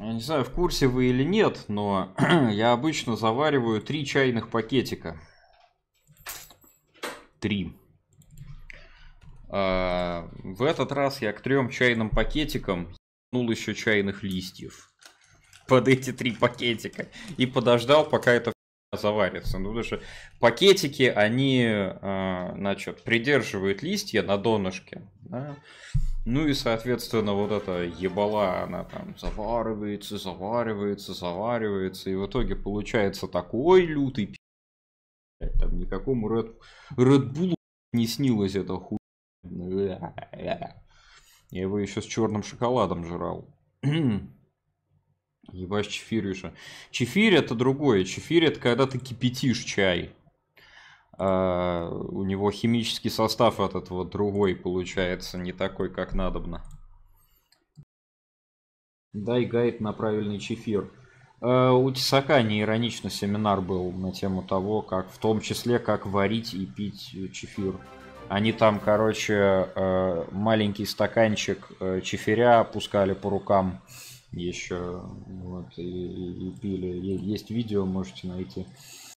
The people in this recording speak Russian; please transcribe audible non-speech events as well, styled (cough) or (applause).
Я не знаю, в курсе вы или нет, но (clears throat) я обычно завариваю три чайных пакетика. Три. А, в этот раз я к трем чайным пакетикам нул еще чайных листьев под эти три пакетика и подождал, пока это заварится. Ну, потому что пакетики, они, а, значит, придерживают листья на донышке. Да? Ну и, соответственно, вот эта ебала, она там заваривается, заваривается, заваривается, и в итоге получается такой лютый пи***. Там никакому Red, Red Bull не снилось это хуй. Я его еще с черным шоколадом жрал. Ебашь чефир еще. Чефирь это другое. Чефирь это когда ты кипятишь чай. А, у него химический состав этот вот другой получается, не такой, как надобно. Дай гайд на правильный чефир. Э, у Тесака неиронично семинар был на тему того, как в том числе, как варить и пить чефир. Они там, короче, э, маленький стаканчик э, чефиря опускали по рукам еще вот, и, и, и пили. Есть видео, можете найти.